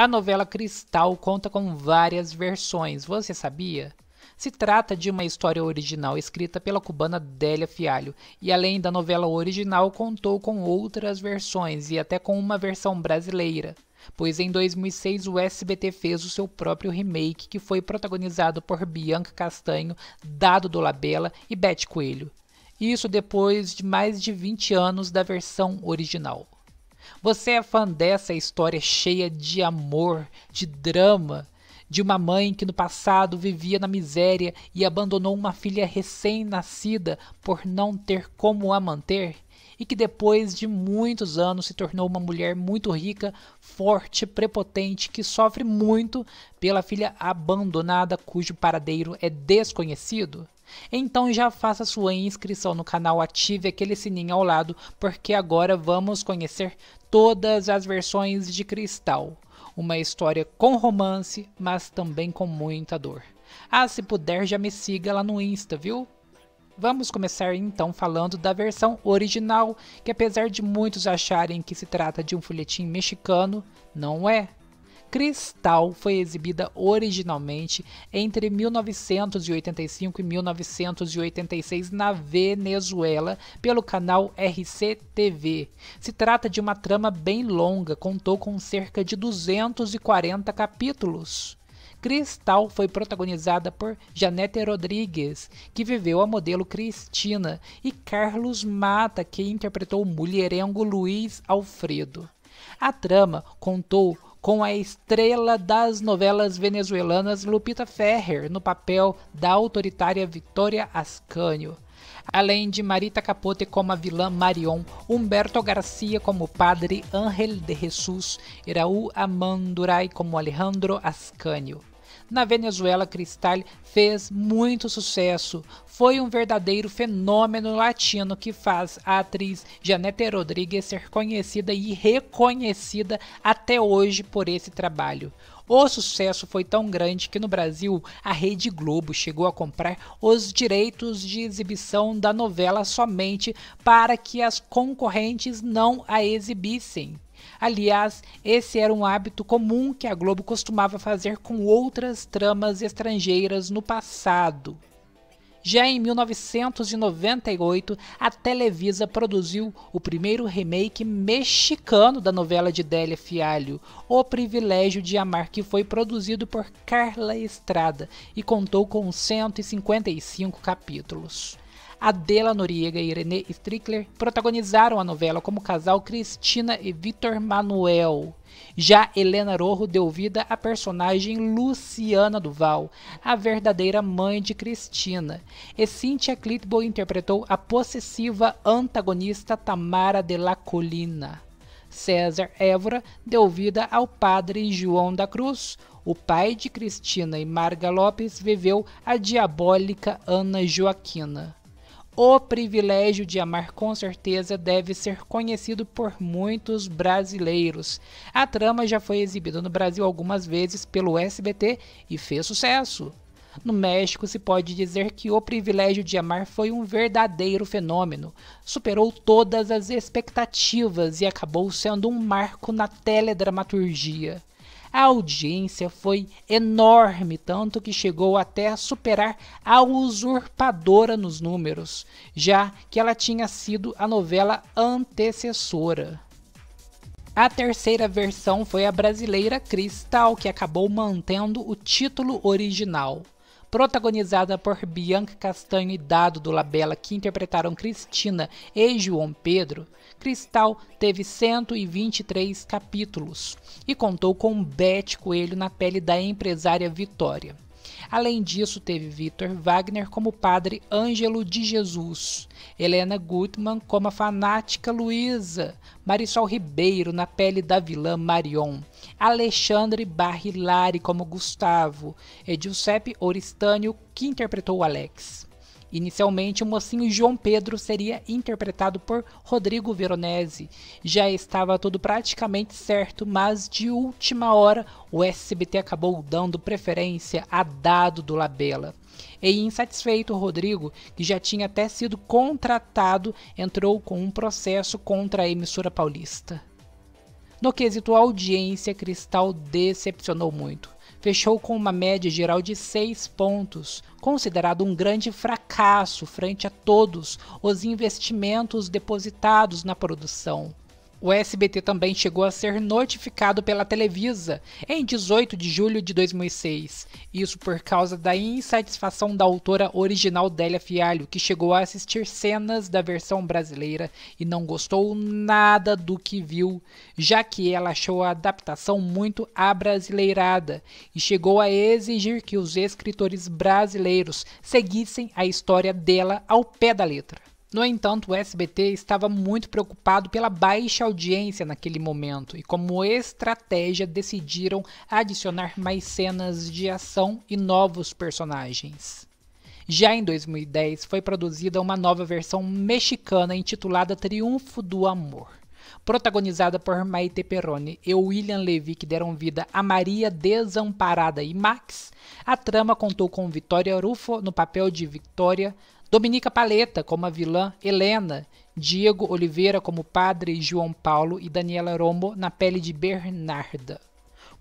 A novela Cristal conta com várias versões, você sabia? Se trata de uma história original escrita pela cubana Délia Fialho, e além da novela original, contou com outras versões e até com uma versão brasileira, pois em 2006 o SBT fez o seu próprio remake que foi protagonizado por Bianca Castanho, Dado Dolabella e Beth Coelho. Isso depois de mais de 20 anos da versão original. Você é fã dessa história cheia de amor, de drama, de uma mãe que no passado vivia na miséria e abandonou uma filha recém-nascida por não ter como a manter? e que depois de muitos anos se tornou uma mulher muito rica, forte, prepotente, que sofre muito pela filha abandonada cujo paradeiro é desconhecido? Então já faça sua inscrição no canal, ative aquele sininho ao lado, porque agora vamos conhecer todas as versões de Cristal. Uma história com romance, mas também com muita dor. Ah, se puder já me siga lá no Insta, viu? Vamos começar então falando da versão original, que apesar de muitos acharem que se trata de um folhetim mexicano, não é. Cristal foi exibida originalmente entre 1985 e 1986 na Venezuela pelo canal RCTV. Se trata de uma trama bem longa, contou com cerca de 240 capítulos. Cristal foi protagonizada por Janete Rodrigues, que viveu a modelo Cristina, e Carlos Mata, que interpretou o mulherengo Luiz Alfredo. A trama contou com a estrela das novelas venezuelanas Lupita Ferrer no papel da autoritária Victoria Ascanio. Além de Marita Capote como a vilã Marion, Humberto Garcia como o padre Ángel de Jesus, Iraú Amandurai como Alejandro Ascanio. Na Venezuela, Cristal fez muito sucesso. Foi um verdadeiro fenômeno latino que faz a atriz Janete Rodrigues ser conhecida e reconhecida até hoje por esse trabalho. O sucesso foi tão grande que no Brasil a Rede Globo chegou a comprar os direitos de exibição da novela somente para que as concorrentes não a exibissem. Aliás, esse era um hábito comum que a Globo costumava fazer com outras tramas estrangeiras no passado. Já em 1998, a Televisa produziu o primeiro remake mexicano da novela de Délia Fialho, O Privilégio de Amar, que foi produzido por Carla Estrada e contou com 155 capítulos. Adela Noriega e Irene Strickler protagonizaram a novela como casal Cristina e Vitor Manuel. Já Helena Rojo deu vida à personagem Luciana Duval, a verdadeira mãe de Cristina, e Cynthia Clitbo interpretou a possessiva antagonista Tamara de la Colina. César Évora deu vida ao padre João da Cruz. O pai de Cristina e Marga Lopes viveu a diabólica Ana Joaquina. O privilégio de amar com certeza deve ser conhecido por muitos brasileiros. A trama já foi exibida no Brasil algumas vezes pelo SBT e fez sucesso. No México, se pode dizer que O Privilégio de Amar foi um verdadeiro fenômeno. Superou todas as expectativas e acabou sendo um marco na teledramaturgia. A audiência foi enorme, tanto que chegou até a superar a usurpadora nos números, já que ela tinha sido a novela antecessora. A terceira versão foi a brasileira Cristal, que acabou mantendo o título original protagonizada por Bianca Castanho e Dado do Labella, que interpretaram Cristina e João Pedro, Cristal teve 123 capítulos e contou com Beth Coelho na pele da empresária Vitória. Além disso, teve Victor Wagner como padre Ângelo de Jesus, Helena Gutmann como a fanática Luísa, Marisol Ribeiro na pele da vilã Marion, Alexandre Barrilari como Gustavo e Giuseppe Oristânio que interpretou Alex. Inicialmente, o mocinho João Pedro seria interpretado por Rodrigo Veronese. Já estava tudo praticamente certo, mas de última hora o SBT acabou dando preferência a Dado do Labela. E insatisfeito, Rodrigo, que já tinha até sido contratado, entrou com um processo contra a emissora paulista. No quesito audiência, Cristal decepcionou muito fechou com uma média geral de 6 pontos, considerado um grande fracasso frente a todos os investimentos depositados na produção. O SBT também chegou a ser notificado pela Televisa em 18 de julho de 2006, isso por causa da insatisfação da autora original Délia Fialho, que chegou a assistir cenas da versão brasileira e não gostou nada do que viu, já que ela achou a adaptação muito abrasileirada e chegou a exigir que os escritores brasileiros seguissem a história dela ao pé da letra. No entanto, o SBT estava muito preocupado pela baixa audiência naquele momento e, como estratégia, decidiram adicionar mais cenas de ação e novos personagens. Já em 2010, foi produzida uma nova versão mexicana intitulada Triunfo do Amor, protagonizada por Maite Perrone e William Levy, que deram vida a Maria Desamparada e Max. A trama contou com Vitória Rufo no papel de Victoria, Dominica Paleta como a vilã Helena, Diego Oliveira como padre João Paulo e Daniela Romo na pele de Bernarda.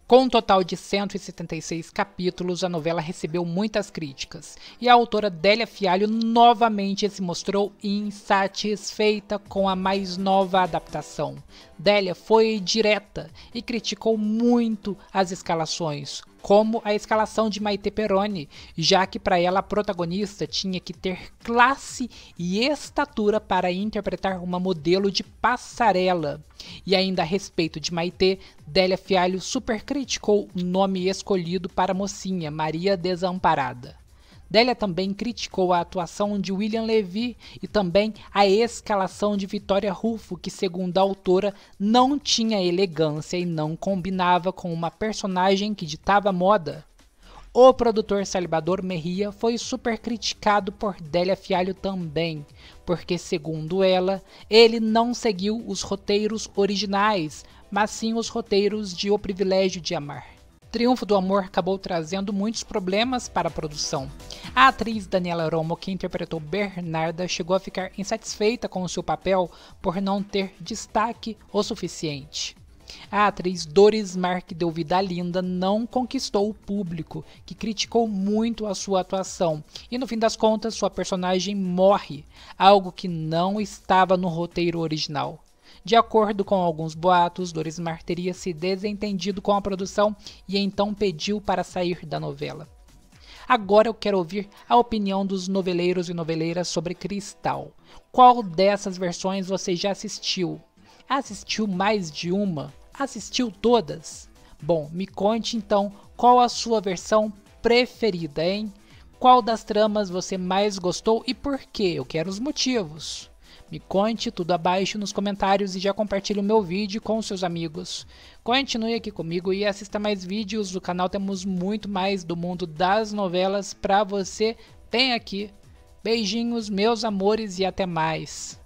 Com um total de 176 capítulos, a novela recebeu muitas críticas e a autora Délia Fialho novamente se mostrou insatisfeita com a mais nova adaptação. Délia foi direta e criticou muito as escalações, como a escalação de Maite Peroni, já que para ela a protagonista tinha que ter classe e estatura para interpretar uma modelo de passarela. E ainda a respeito de Maite, Délia Fialho super criticou o nome escolhido para a mocinha, Maria Desamparada. Delia também criticou a atuação de William Levy e também a escalação de Vitória Rufo, que, segundo a autora, não tinha elegância e não combinava com uma personagem que ditava moda. O produtor Salvador Merria foi super criticado por Delia Fialho também, porque, segundo ela, ele não seguiu os roteiros originais, mas sim os roteiros de O Privilégio de Amar triunfo do amor acabou trazendo muitos problemas para a produção. A atriz Daniela Romo, que interpretou Bernarda, chegou a ficar insatisfeita com o seu papel por não ter destaque o suficiente. A atriz Doris Mark deu vida linda não conquistou o público, que criticou muito a sua atuação, e no fim das contas sua personagem morre, algo que não estava no roteiro original. De acordo com alguns boatos, Dorismar teria se desentendido com a produção e então pediu para sair da novela. Agora eu quero ouvir a opinião dos noveleiros e noveleiras sobre Cristal. Qual dessas versões você já assistiu? Assistiu mais de uma? Assistiu todas? Bom, me conte então qual a sua versão preferida, hein? Qual das tramas você mais gostou e por quê? Eu quero os motivos. Me conte tudo abaixo nos comentários e já compartilhe o meu vídeo com seus amigos. Continue aqui comigo e assista mais vídeos do canal, temos muito mais do mundo das novelas para você, tem aqui. Beijinhos, meus amores e até mais.